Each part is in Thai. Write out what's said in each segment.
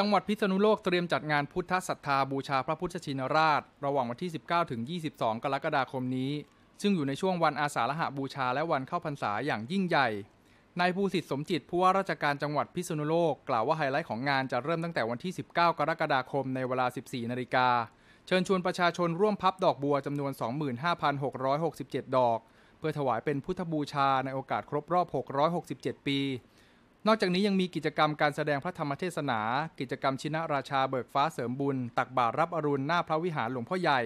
จังหวัดพิษณุโลกเตรียมจัดงานพุทธศรัทธาบูชาพระพุทธชินราช ระหว่างวันที่ 19 ถึง 22 กรกฎาคมนี้ ซึ่งอยู่ในช่วงวันอาสาฬหาบูชาและวันเข้าพรรษาอย่างยิ่งใหญ่ นายภูสิทธิ์สมจิต ผู้ว่าราชการจังหวัดพิษณุโลกกล่าวว่าไฮไลท์ของงานจะเริ่มตั้งแต่วันที่ 19 กรกฎาคมในเวลา 14 นาฬิกาเชิญชวนประชาชนร่วมพับดอกบัวจำนวน 25,667 ดอก เพื่อถวายเป็นพุทธบูชาในโอกาสครบรอบ 667 ปีนอกจากนี้ยังมีกิจกรรมการแสดงพระธรรมเทศนา กิจกรรมชินะราชาเบิกฟ้าเสริมบุญ ตักบาตรรับอรุณหน้าพระวิหารหลวงพ่อใหญ่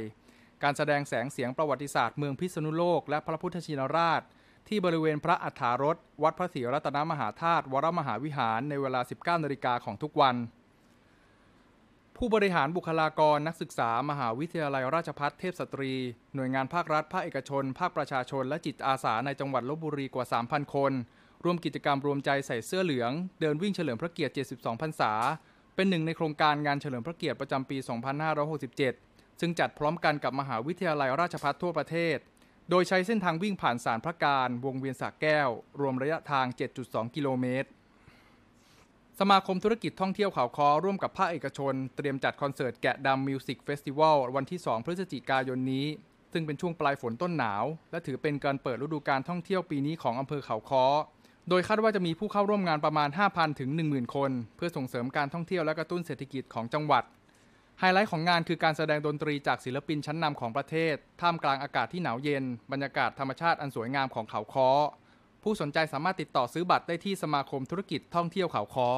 การแสดงแสงเสียงประวัติศาสตร์เมืองพิษณุโลกและพระพุทธชินราชที่บริเวณพระอัฐารถ วัดพระศรีรัตนมหาธาตุวรมหาวิหารในเวลา 19นาฬิกาของทุกวัน ผู้บริหารบุคลากรนักศึกษา มหาวิทยาลัยราชพัฒเทพสตรีหน่วยงานภาครัฐภาคเอกชนภาคประชาชนและจิตอาสาในจังหวัดลบบุรีกว่า 3,000 คนร่วมกิจกรรมรวมใจใส่เสื้อเหลืองเดินวิ่งเฉลิมพระเกียรติ 72พรรษา เป็นหนึ่งในโครงการงานเฉลิมพระเกียรติประจำปี 2567 ซึ่งจัดพร้อมกันกับมหาวิทยาลัยราชภัฏทั่วประเทศ โดยใช้เส้นทางวิ่งผ่านสารพระการวงเวียนสระแก้ว รวมระยะทาง 7.2 กิโลเมตร สมาคมธุรกิจท่องเที่ยวเขาคอร่วมกับภาคเอกชน เตรียมจัดคอนเสิร์ตแกะดำมิวสิกเฟสติวัลวันที่ 2 พฤศจิกายนนี้ ซึ่งเป็นช่วงปลายฝนต้นหนาว และถือเป็นการเปิดฤดูการท่องเที่ยวปีนี้ของอำเภอเขาค้อโดยคาดว่าจะมีผู้เข้าร่วมงานประมาณ 5,000 ถึง 10,000 คน เพื่อส่งเสริมการท่องเที่ยวและกระตุ้นเศรษฐกิจของจังหวัด ไฮไลท์ของงานคือการแสดงดนตรีจากศิลปินชั้นนำของประเทศ ท่ามกลางอากาศที่หนาวเย็น บรรยากาศธรรมชาติอันสวยงามของเขาค้อ ผู้สนใจสามารถติดต่อซื้อบัตรได้ที่สมาคมธุรกิจท่องเที่ยวเขาค้อ